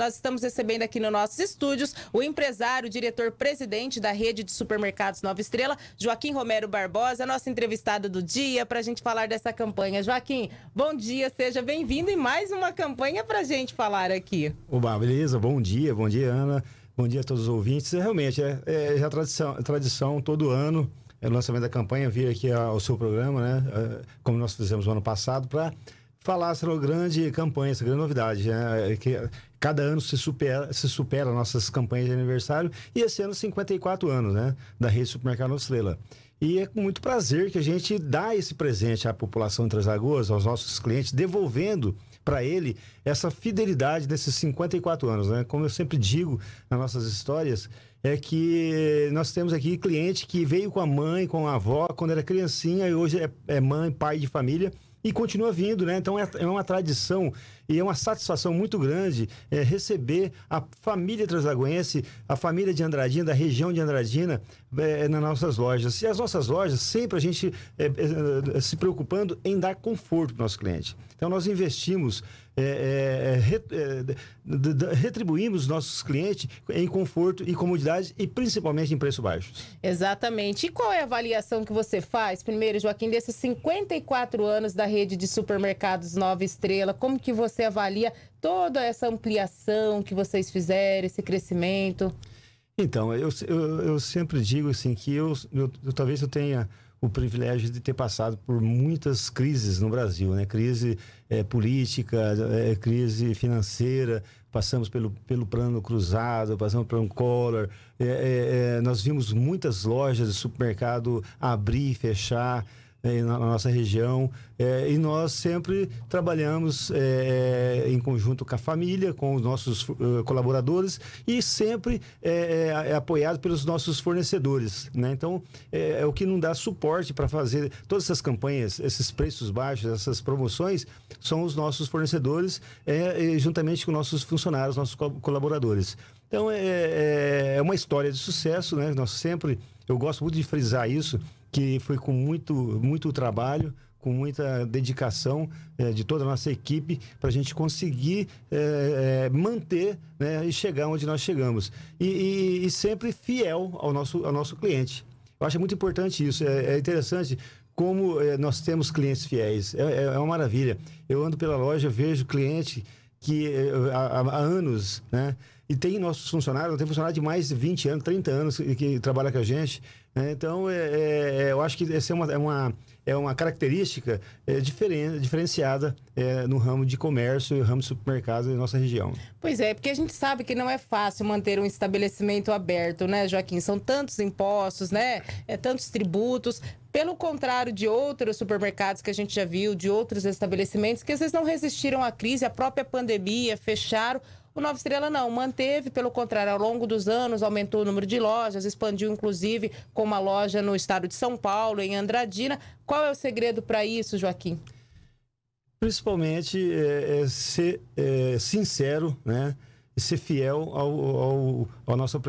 Nós estamos recebendo aqui nos nossos estúdios o empresário, diretor-presidente da rede de supermercados Nova Estrela, Joaquim Romero Barbosa, nosso entrevistado do dia, para a gente falar dessa campanha. Joaquim, bom dia, seja bem-vindo e mais uma campanha para a gente falar aqui. Oba, beleza, bom dia, bom dia, Ana. Bom dia a todos os ouvintes. É, realmente, é, é tradição, tradição todo ano é o lançamento da campanha, vir aqui ao seu programa, né? É, como nós fizemos no ano passado, para falasse uma grande campanha, essa grande novidade, né? É que cada ano se supera, se supera nossas campanhas de aniversário e esse ano 54 anos, né? Da rede Supermercado Estrela. E é com muito prazer que a gente dá esse presente à população de Três Lagoas, aos nossos clientes, devolvendo para ele essa fidelidade desses 54 anos, né? Como eu sempre digo nas nossas histórias, é que nós temos aqui cliente que veio com a mãe, com a avó, quando era criancinha e hoje é, é mãe, pai de família e continua vindo, né? Então é, é uma tradição e é uma satisfação muito grande é, receber a família translagoense, a família de Andradina, da região de Andradina, é, nas nossas lojas. E as nossas lojas, sempre a gente é, é se preocupando em dar conforto para o nosso cliente. Então nós investimos é, é, é, é retribuímos nossos clientes em conforto e comodidade e principalmente em preço baixo. Exatamente. E qual é a avaliação que você faz, primeiro, Joaquim, desses 54 anos da rede de supermercados Nova Estrela? Como que você avalia toda essa ampliação que vocês fizeram, esse crescimento? Então, eu, eu, eu sempre digo assim que eu, eu, eu talvez eu tenha o privilégio de ter passado por muitas crises no Brasil, né? Crise é, política, é, crise financeira, passamos pelo, pelo plano cruzado, passamos pelo Collor. É, é, é, nós vimos muitas lojas de supermercado abrir e fechar. Né, na, na, nossa região. É, e nós sempre trabalhamos é, é, em conjunto com a família, com os nossos uh, colaboradores e sempre é, apoiado pelos nossos fornecedores. Né? Então, é, o que não dá suporte para fazer todas essas campanhas, esses preços baixos, essas promoções, são os nossos fornecedores, juntamente com nossos funcionários, nossos co colaboradores. Então, é, é uma história de sucesso, né? Nós sempre eu gosto muito de frisar isso, que foi com muito, muito trabalho, com muita dedicação é, de toda a nossa equipe para a gente conseguir é, é, manter né, e chegar onde nós chegamos. E, e, e, sempre fiel ao nosso, ao nosso cliente. Eu acho muito importante isso. É, é interessante como nós temos clientes fiéis. É, é, uma maravilha. Eu ando pela loja, vejo cliente que eh, há, há anos, né? E tem nossos funcionários, tem funcionário de mais de 20 anos, 30 anos que, que trabalha com a gente. Né? Então, é, é, é eu acho que essa é uma, é uma, é uma característica é, diferenciada é, no ramo de comércio e ramo de supermercados da nossa região. Pois é, porque a gente sabe que não é fácil manter um estabelecimento aberto, né, Joaquim? São tantos impostos, né? É, tantos tributos. Pelo contrário de outros supermercados que a gente já viu, de outros estabelecimentos, que às vezes não resistiram à crise, à própria pandemia, fecharam. O Nova Estrela não, manteve, pelo contrário, ao longo dos anos, aumentou o número de lojas, expandiu inclusive com uma loja no estado de São Paulo, em Andradina. Qual é o segredo para isso, Joaquim? Principalmente é, é ser é, sincero, né? ser fiel ao, ao, ao nosso,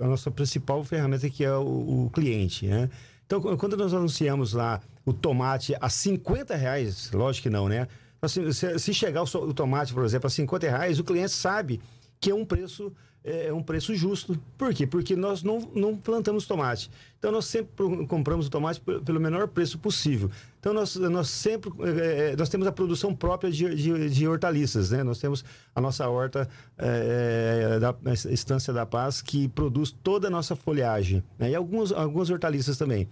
a nossa principal ferramenta, que é o, o cliente, né? Então, quando nós anunciamos lá o tomate a 50 reais, lógico que não, né? Assim, se, se, chegar o, o, tomate, por exemplo, a 50 reais, o cliente sabe que é um preço é, é um preço justo. Por quê? Porque nós não, não plantamos tomate. Então, nós sempre compramos o tomate pelo menor preço possível. Então, nós, nós sempre é, é, é, nós temos a produção própria de, de, de, hortaliças. Né? Nós temos a nossa horta é, da Estância da Paz, que produz toda a nossa folhagem. Né? E alguns, algumas hortaliças também.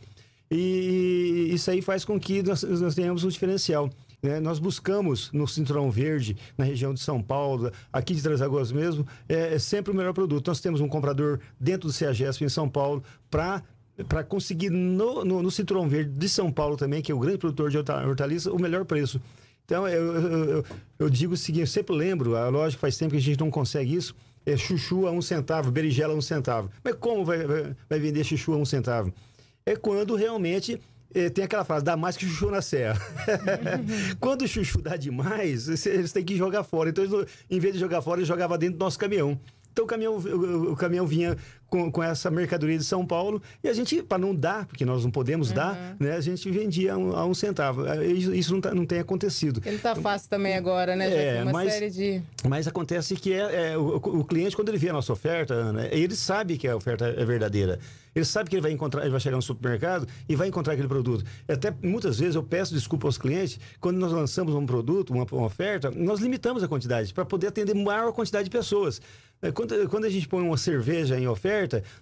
E isso aí faz com que nós, nós tenhamos um diferencial. Né? nós buscamos no Cinturão Verde, na região de São Paulo, aqui de Três Lagoas mesmo, é, é sempre o melhor produto. Nós temos um comprador dentro do CEAGESP em São Paulo para para conseguir no, no, no Cinturão Verde de São Paulo também, que é o grande produtor de hortaliça, o melhor preço. Então, eu, eu, eu, eu digo o seguinte, eu sempre lembro, a ah, lógica faz tempo que a gente não consegue isso, é chuchu a um centavo, berinjela a um centavo. Mas como vai, vai, vai vender chuchu a um centavo? É quando realmente é, tem aquela frase, dá mais que chuchu na serra. Quando o chuchu dá demais, eles têm que jogar fora. Então, em vez de jogar fora, eles jogavam dentro do nosso caminhão. Então o caminhão, o, o caminhão vinha com, com essa mercadoria de São Paulo e a gente, para não dar, porque nós não podemos uhum. dar, né, a gente vendia a um, a um centavo. É, isso, isso não, tá, não tem acontecido. Ele está então, fácil também agora, né? Já é, uma mas, série de... mas acontece que é, é o, o, cliente, quando ele vê a nossa oferta, Ana, ele sabe que a oferta é verdadeira. Ele sabe que ele vai encontrar, ele vai chegar no supermercado e vai encontrar aquele produto. Até muitas vezes eu peço desculpa aos clientes, quando nós lançamos um produto, uma, uma oferta, nós limitamos a quantidade para poder atender maior quantidade de pessoas. É, quando, quando a gente põe uma cerveja em oferta,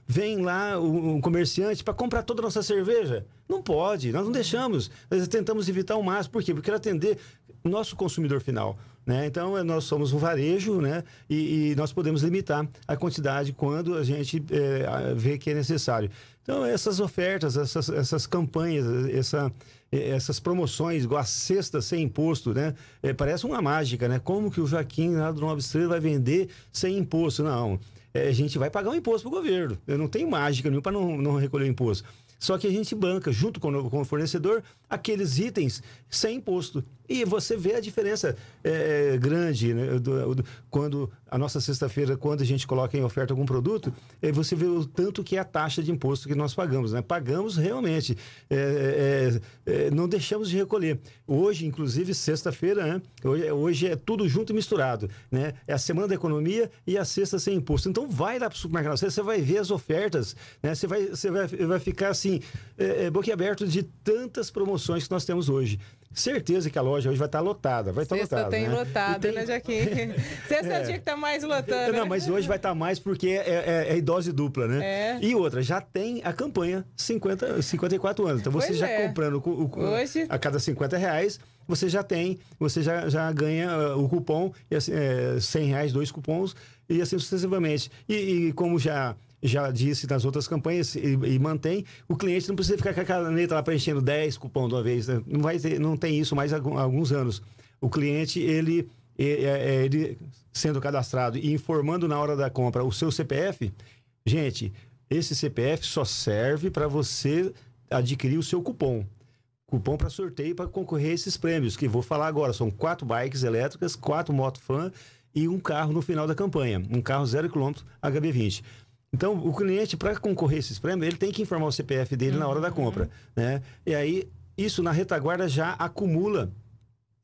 vem lá um comerciante para comprar toda a nossa cerveja. Não pode, nós não deixamos. Nós tentamos evitar o máximo. Por quê? Porque quer atender nosso consumidor final. Né? Então, eh, nós somos um varejo né? E, e, nós podemos limitar a quantidade quando a gente é, vê que é necessário. Então, essas ofertas, essas, essas campanhas, essa, eh, essas promoções, igual a cesta sem imposto, né? É, parece uma mágica, né? Como que o Joaquim lá do Nova Estrela vai vender sem imposto? Não, é, a gente vai pagar um imposto para o governo. Eu não tem mágica nenhuma para não, não recolher o imposto. Só que a gente banca, junto com o, com o fornecedor, aqueles itens sem imposto. E você vê a diferença é, é grande né? do, do, quando a nossa sexta-feira, quando a gente coloca em oferta algum produto, é, você vê o tanto que é a taxa de imposto que nós pagamos. Né? Pagamos realmente, é, é, é não deixamos de recolher. Hoje, inclusive, sexta-feira, né? hoje, hoje, é tudo junto e misturado. Né? É a semana da economia e a sexta sem imposto. Então, vai lá para o supermercado, você vai ver as ofertas, né? você, vai, você vai, vai ficar assim, é, é boquiaberto de tantas promoções soluções que nós temos hoje. Certeza que a loja hoje vai estar lotada, vai estar Sexta lotada. tem né? lotado, tem... né, Jaquim? Sexta é. é o dia que tá mais lotando. Não, né? mas hoje vai estar mais porque é, é, é, é idose dupla, né? É. E outra, já tem a campanha 50, 54 anos. Então você pois já é. comprando o, o, hoje... a cada 50 reais, você já tem, você já, já ganha uh, o cupom, e assim, é, 100 reais, dois cupons, e assim sucessivamente. E, e como já já disse nas outras campanhas e, e, mantém, o cliente não precisa ficar com a caneta lá preenchendo 10 cupom de uma vez. Né? Não, vai ter, não tem isso mais há alguns anos. O cliente, ele, é, é, ele sendo cadastrado e informando na hora da compra o seu CPF, gente, esse CPF só serve para você adquirir o seu cupom. Cupom para sorteio para concorrer a esses prêmios, que vou falar agora. São quatro bikes elétricas, quatro moto fan e um carro no final da campanha. Um carro zero quilômetro HB20. Então, o cliente, para concorrer a esses prêmios, ele tem que informar o CPF dele uhum. na hora da compra. Uhum. Né? E aí, isso na retaguarda já acumula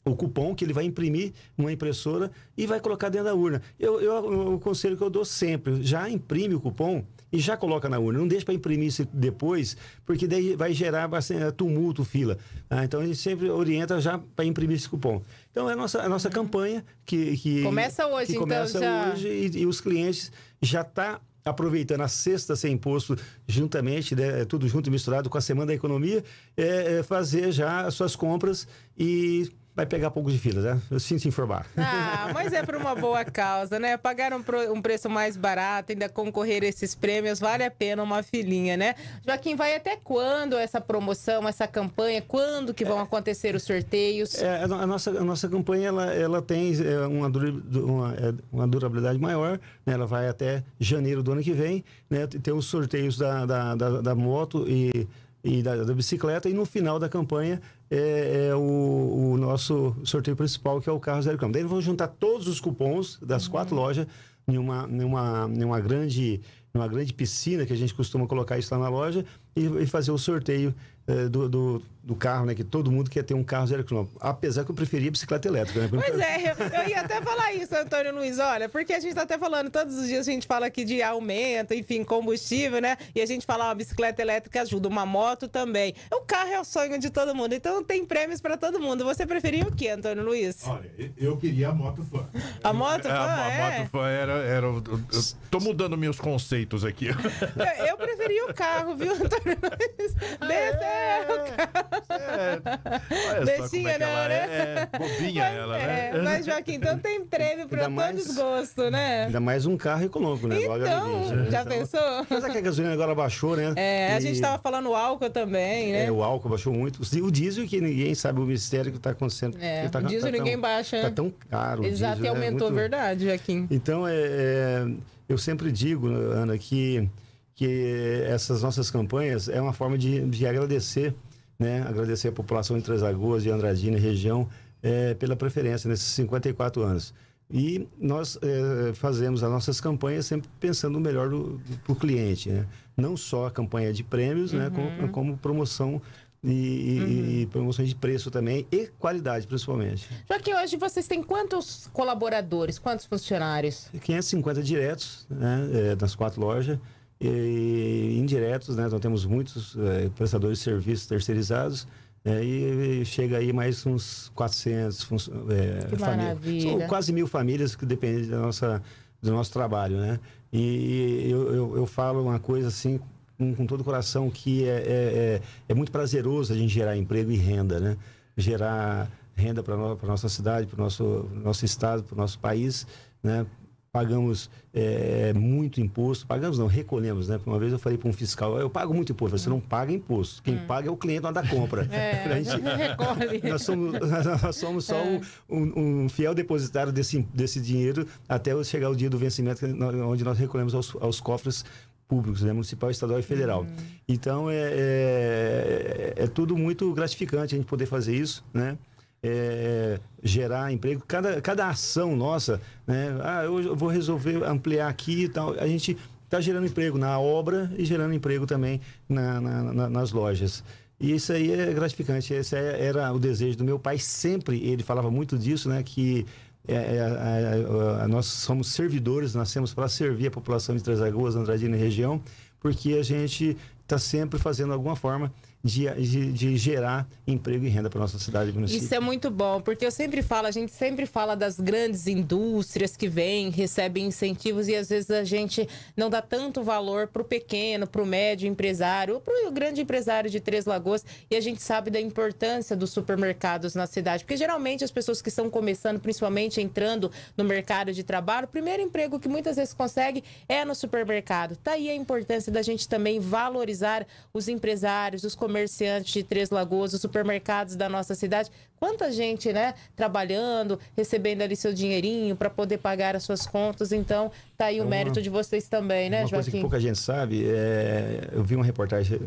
o cupom que ele vai imprimir numa impressora e vai colocar dentro da urna. Eu, eu, o conselho que eu dou sempre, já imprime o cupom e já coloca na urna. Não deixa para imprimir isso depois, porque daí vai gerar bastante é, tumulto, fila. Ah, então a gente sempre orienta já para imprimir esse cupom. Então é a nossa, a nossa campanha que, que começa hoje, que então, começa então, já... hoje e, e os clientes já tá aproveitando a sexta sem imposto, juntamente, né, tudo junto e misturado com a Semana da Economia, é, é fazer já as suas compras e Vai pegar poucos de fila, né? Eu sinto informar. Ah, mas é para uma boa causa, né? Pagar um, um, preço mais barato, ainda concorrer a esses prêmios, vale a pena uma filinha, né? Joaquim, vai até quando essa promoção, essa campanha? Quando que vão é, acontecer os sorteios? É, a, nossa, a nossa campanha, ela, ela tem é, uma, uma, é, uma, durabilidade maior, né? Ela vai até janeiro do ano que vem, né? Tem os sorteios da, da, da, da moto e e da, da, bicicleta. E no final da campanha é, é o, o, nosso sorteio principal, que é o carro zero quilômetro. Daí vamos juntar todos os cupons das uhum. quatro lojas em uma, em uma, em uma grande numa grande piscina que a gente costuma colocar isso lá na loja e, e fazer o sorteio é, do, do do carro, né? Que todo mundo quer ter um carro zero quilômetro. Apesar que eu preferia bicicleta elétrica, né? Pois é, eu, eu ia até falar isso, Antônio Luiz. Olha, porque a gente tá até falando, todos os dias a gente fala aqui de aumento, enfim, combustível, né? E a gente fala, uma bicicleta elétrica ajuda, uma moto também. O carro é o sonho de todo mundo, então tem prêmios para todo mundo. Você preferia o que, Antônio Luiz? Olha, eu queria a moto fã. A moto é, fã, a, a é? moto fã era... era eu, eu tô mudando meus conceitos aqui. Eu, eu preferia o carro, viu, Antônio Luiz? Ah, é? Desse é o carro. É, é, Bestinha não, ela né? É, é, bobinha mas, ela, né? É, mas, Joaquim, então tem prêmio para todos todo desgosto, né? Ainda mais um carro econômico, né? Então, Logo já pensou? Mas é que a gasolina agora baixou, né? É, e... a gente tava falando o álcool também, né? É, o álcool baixou muito. O diesel que ninguém sabe o mistério que tá acontecendo. É, tá, o diesel tá, tá ninguém tão, baixa. Tá né? tão caro. Ele já até aumentou, é muito... verdade, Joaquim. Então, é, é, eu sempre digo, Ana, que que essas nossas campanhas é uma forma de, de agradecer né? Agradecer a população de Três Lagoas, e Andradina e região é, pela preferência nesses 54 anos. E nós é, fazemos as nossas campanhas sempre pensando no melhor para o cliente, né? Não só a campanha de prêmios, uhum. né? Como, uhum. como promoção e, uhum. e, promoções de preço também e qualidade, principalmente. Já que hoje vocês têm quantos colaboradores, quantos funcionários? 550 diretos, né? É, nas quatro lojas e, indiretos, né? Então temos muitos é, prestadores de serviços terceirizados é, e chega aí mais uns 400 é, famílias. São quase mil famílias que dependem da nossa, do nosso trabalho, né? E, e eu, eu, eu, falo uma coisa assim com, com todo o coração que é, é, é, é muito prazeroso a gente gerar emprego e renda, né? Gerar renda para no, nossa cidade, para o nosso, nosso estado, para o nosso país, né? pagamos é, muito imposto, pagamos não, recolhemos, né? Uma vez eu falei para um fiscal, eu pago muito imposto, você não paga imposto, quem hum. paga é o cliente lá da compra. É, a gente, Nós somos, nós somos só é. um, um, fiel depositário desse, desse dinheiro até chegar o dia do vencimento, onde nós recolhemos aos, aos cofres públicos, né? municipal, estadual e federal. Hum. Então é, é, é, tudo muito gratificante a gente poder fazer isso, né? é, gerar emprego. Cada, cada ação nossa, né? Ah, eu vou resolver ampliar aqui e tal. A gente está gerando emprego na obra e gerando emprego também na, na, na, nas lojas. E isso aí é gratificante. Esse é, era o desejo do meu pai. Sempre ele falava muito disso, né? Que é, é, é, nós somos servidores, nascemos para servir a população de Três Lagoas, Andradina e região, porque a gente está sempre fazendo alguma forma de, de, de gerar emprego e renda para nossa cidade e município. Isso é muito bom, porque eu sempre falo, a gente sempre fala das grandes indústrias que vêm, recebem incentivos e às vezes a gente não dá tanto valor para o pequeno, para o médio empresário, ou para o grande empresário de Três Lagoas, e a gente sabe da importância dos supermercados na cidade, porque geralmente as pessoas que estão começando, principalmente entrando no mercado de trabalho, o primeiro emprego que muitas vezes consegue é no supermercado. Está aí a importância da gente também valorizar os empresários, os comerciantes, comerciantes de Três Lagoas, os supermercados da nossa cidade. Quanta gente, né, trabalhando, recebendo ali seu dinheirinho para poder pagar as suas contas. Então, tá aí é o mérito de vocês também, né, uma Joaquim? Coisa que pouca gente sabe, é... eu vi uma reportagem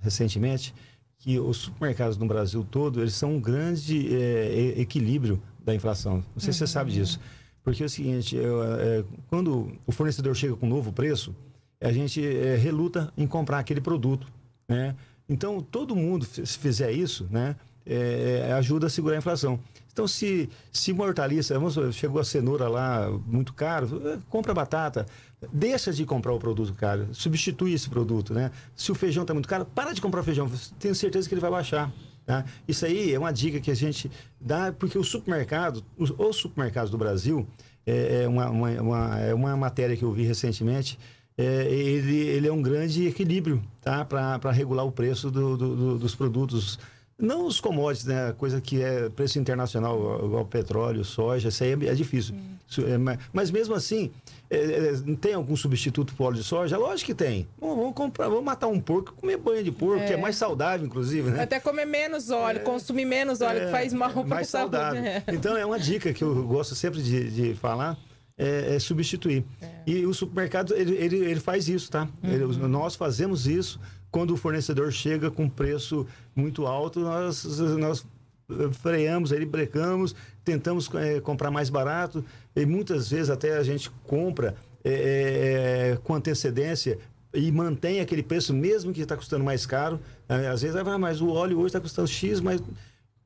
recentemente que os supermercados no Brasil todo, eles são um grande é, equilíbrio da inflação. Não sei uhum. se você uhum. sabe disso. Porque é o seguinte, eu, é, quando o fornecedor chega com um novo preço, a gente é, reluta em comprar aquele produto, né? Então, todo mundo, se fizer isso, né, é, é, ajuda a segurar a inflação. Então, se, se mortaliça, chegou a cenoura lá muito caro, eh, compra batata, deixa de comprar o produto caro, substitui esse produto. Né? Se o feijão está muito caro, para de comprar feijão, tenho certeza que ele vai baixar. Tá? Isso aí é uma dica que a gente dá, porque o supermercado, os, os supermercados do Brasil, é, é uma, uma, uma, é uma matéria que eu vi recentemente, é, ele, ele é um grande equilíbrio tá? para regular o preço do, do, do, dos produtos. Não os commodities, né? Coisa que é preço internacional, igual petróleo, soja, isso aí é, é difícil. Hum. É, mas mesmo assim, é, é tem algum substituto para óleo de soja? Lógico que tem. Vamos, vamos, comprar, vamos matar um porco, comer banha de porco, é. que é mais saudável, inclusive, né? Até comer menos óleo, é. consumir menos óleo, que faz mal para a saúde. Saudável. Né? Então é uma dica que eu gosto sempre de, de falar é, é substituir. É. E o supermercado, ele, ele, ele faz isso, tá? Uhum. Ele, nós fazemos isso quando o fornecedor chega com preço muito alto, nós, nós eh, freamos, ele brecamos, tentamos é, comprar mais barato e muitas vezes até a gente compra é, é, com antecedência e mantém aquele preço mesmo que está custando mais caro. Às vezes, ah, mas o óleo hoje está custando X, mas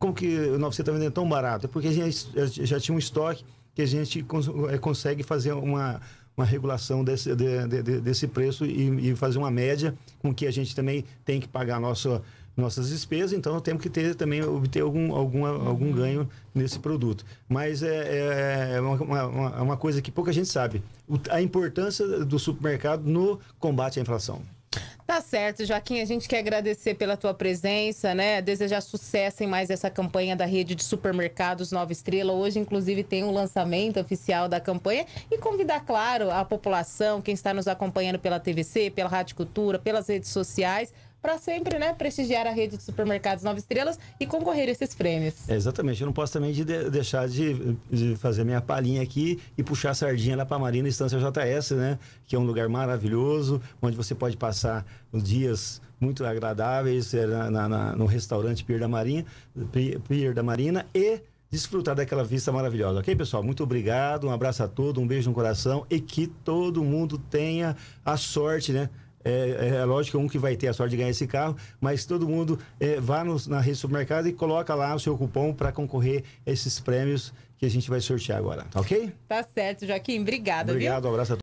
como que o 900 está vendendo tão barato? É porque a gente já tinha um estoque que a gente cons eh, consegue fazer uma, uma regulação desse, de, de, desse preço e, e, fazer uma média com que a gente também tem que pagar nossa, nossas despesas, então temos que ter também obter algum, algum, algum uhum. ganho nesse produto. Mas é, é, é uma, uma, é uma coisa que pouca gente sabe, a importância do supermercado no combate à inflação. Tá certo, Joaquim. A gente quer agradecer pela tua presença, né? Desejar sucesso em mais essa campanha da rede de supermercados Nova Estrela. Hoje, inclusive, tem o um lançamento oficial da campanha. E convidar, claro, a população, quem está nos acompanhando pela TVC, pela Rádio Cultura, pelas redes sociais para sempre né, prestigiar a rede de supermercados Nova Estrelas e concorrer a esses prêmios. É, exatamente. Eu não posso também de deixar de, de fazer minha palhinha aqui e puxar a sardinha lá para a Marina Estância JS, né? Que é um lugar maravilhoso, onde você pode passar os dias muito agradáveis eh, na, na, no restaurante Pier da Marinha, Pier da Marina e desfrutar daquela vista maravilhosa. Ok, pessoal? Muito obrigado, um abraço a todos, um beijo no coração e que todo mundo tenha a sorte, né? É, é, é lógico que um que vai ter a sorte de ganhar esse carro, mas todo mundo é, vá no, na rede supermercado e coloca lá o seu cupom para concorrer a esses prêmios que a gente vai sortear agora, tá ok? Tá certo, Joaquim. Obrigada. Obrigado, viu? um abraço a todos.